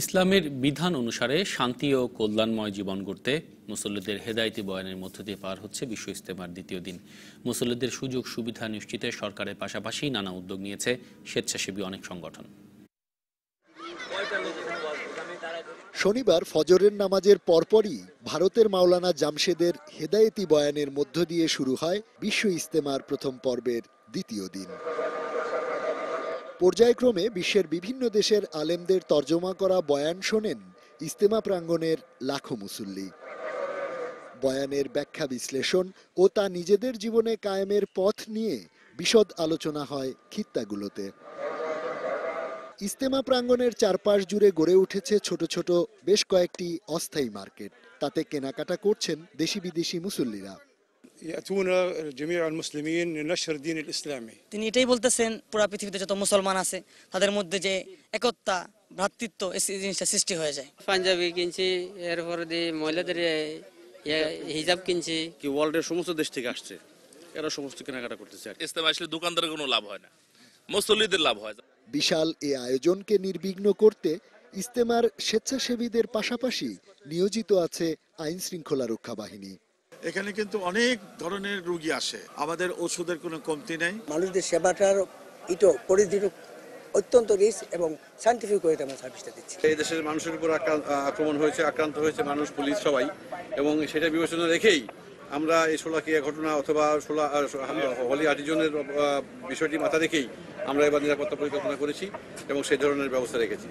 ইসলামের বিধান অনুসারে শান্তি ও কল্যাণময় জীবন গড়তে মুসল্লিদের হেদায়তি বয়ানের মধ্য দিয়ে পার হচ্ছে বিশ্ব ইস্তেমার দ্বিতীয় দিন মুসল্লিদের সুযোগ সুবিধা নিশ্চিতে সরকারের পাশাপাশি নানা উদ্যোগ নিয়েছে স্বেচ্ছাসেবী অনেক সংগঠন শনিবার ফজরের নামাজের পরপরই ভারতের মাওলানা জামশেদের হেদায়েতি বয়ানের মধ্য দিয়ে শুরু হয় বিশ্ব ইস্তেমার প্রথম পর্বের দ্বিতীয় দিন পর্যায়ক্রমে বিশ্বের বিভিন্ন দেশের আলেমদের তর্জমা করা বয়ান শোনেন ইস্তেমা প্রাঙ্গনের লাখো মুসল্লি বয়ানের ব্যাখ্যা বিশ্লেষণ ও তা নিজেদের জীবনে কায়েমের পথ নিয়ে বিশদ আলোচনা হয় খিত্তাগুলোতে ইস্তেমা প্রাঙ্গণের চারপাশ জুড়ে গড়ে উঠেছে ছোট ছোট বেশ কয়েকটি অস্থায়ী মার্কেট তাতে কেনাকাটা করছেন দেশি বিদেশি মুসল্লিরা يأتون جميع المسلمين لنشر الدين الإسلامي তিনি এটাই বলতেছেন পুরো পৃথিবীতে যত মুসলমান আছে তাদের মধ্যে যে একতা ভ্রাতৃত্ব এই জিনিসটা সৃষ্টি হয়ে যায় পাঞ্জাবি কিনছি এরপর দিয়ে মহিলাদের হিজাব কিনছি কি ওয়ার্ল্ডের সমস্ত দেশ থেকে আসছে এরা সমস্ত কেনাকাটা করতেছে ইসলাম আসলে দোকানদারের কোনো লাভ হয় না মুসল্লিদের লাভ হয় বিশাল এই আয়োজনকে নির্বিঘ্ন করতে ইস্তেমার স্বেচ্ছাসেবীদের পাশাপাশি নিয়োজিত আছে আইন শৃঙ্খলা রক্ষা বাহিনী এখানে কিন্তু অনেক ধরনের রুগী আসে আমাদের ওষুধের কোনো কমতি নেই মানুষদের সেবাটার ইটো পরিধির অত্যন্ত রিস্ক এবং সাইন্টিফিক হয়ে আমরা সার্ভিসটা দিচ্ছি এই দেশের মানুষের উপর আক্রমণ হয়েছে আক্রান্ত হয়েছে মানুষ পুলিশ সবাই এবং সেটা বিবেচনা রেখেই আমরা এই সোলাকিয়া ঘটনা অথবা শোলা হলি আটিজনের বিষয়টি মাথা রেখেই আমরা এবার নিরাপত্তা পরিকল্পনা করেছি এবং সেই ধরনের ব্যবস্থা রেখেছি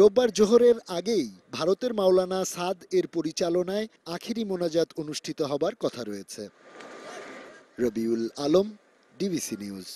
রোববার জোহরের আগেই ভারতের মাওলানা সাদ এর পরিচালনায় আখিরি মোনাজাত অনুষ্ঠিত হবার কথা রয়েছে রবিউল আলম ডিবিসি নিউজ